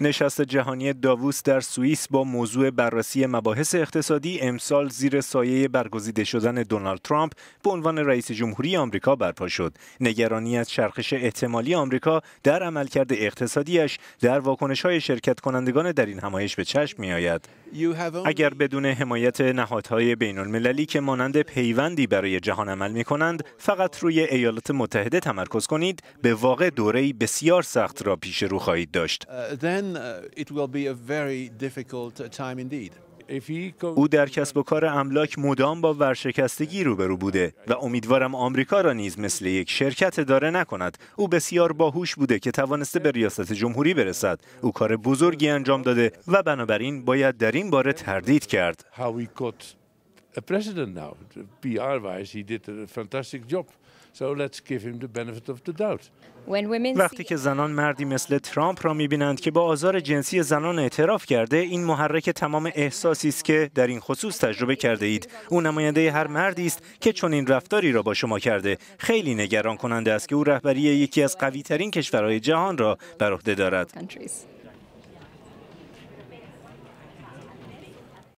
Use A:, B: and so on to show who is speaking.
A: نشست جهانی داووس در سوئیس با موضوع بررسی مباحث اقتصادی امسال زیر سایه برگزیده شدن دونالد ترامپ به عنوان رئیس جمهوری آمریکا برپا شد. نگرانی از چرخش احتمالی آمریکا در عملکرد اقتصادیش در های شرکت کنندگان در این همایش به چشم آید. اگر بدون حمایت نهادهای المللی که مانند پیوندی برای جهان عمل کنند، فقط روی ایالات متحده تمرکز کنید، به واقع دوره‌ای بسیار سخت را پیش رو خواهید داشت.
B: Uh, Uh, it will be a very difficult uh, time indeed. او در
A: کسب و کار املاک مدام با ورشکستگی روبرو بوده و امیدوارم آمریکا را نیز مثل یک شرکت داره نکند او بسیار باهوش بوده که توانسته به ریاست جمهوری برسد او کار بزرگی انجام داده و بنابراین باید در این باره تردید کرد a وقتی که زنان مردی مثل ترامپ را میبینند که با آزار جنسی زنان اعتراف کرده این محرک تمام احساسی است که در این خصوص تجربه کرده اید او نماینده هر مردی است که چون این رفتاری را با شما کرده خیلی نگران کننده است که او رهبری یکی از قوی ترین کشورهای جهان را بر عهده دارد